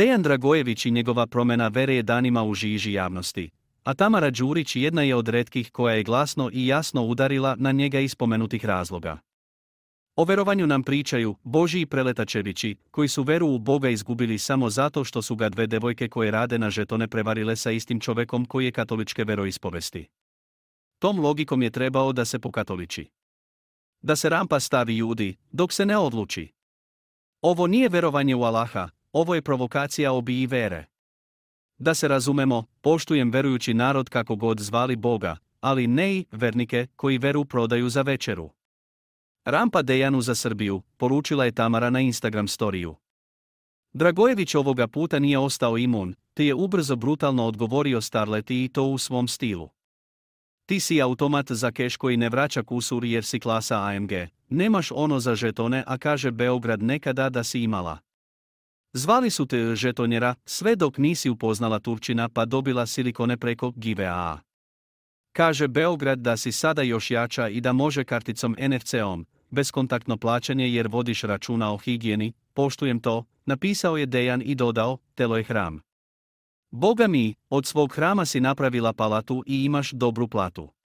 Dejan Dragojević i njegova promjena vere je danima u žiži javnosti, a Tamara Đurić jedna je od redkih koja je glasno i jasno udarila na njega ispomenutih razloga. O verovanju nam pričaju Boži i preletačevići, koji su veru u Boga izgubili samo zato što su ga dve devojke koje rade na žetone prevarile sa istim čovekom koji je katoličke veroispovesti. Tom logikom je trebao da se pokatoliči. Da se rampa stavi judi, dok se ne odluči. Ovo nije verovanje u Allaha, ovo je provokacija obi i vere. Da se razumemo, poštujem verujući narod kako god zvali Boga, ali ne i vernike koji veru prodaju za večeru. Rampa Dejanu za Srbiju, poručila je Tamara na Instagram storiju. Dragojević ovoga puta nije ostao imun, te je ubrzo brutalno odgovorio Starleti i to u svom stilu. Ti si automat za keš koji ne vraća kusur jer si klasa AMG, nemaš ono za žetone a kaže Beograd nekada da si imala. Zvali su te žetonjera sve dok nisi upoznala Turčina pa dobila silikone preko GVA. Kaže Beograd da si sada još jača i da može karticom NFC-om, beskontaktno plaćanje jer vodiš računa o higijeni, poštujem to, napisao je Dejan i dodao, telo je hram. Boga mi, od svog hrama si napravila palatu i imaš dobru platu.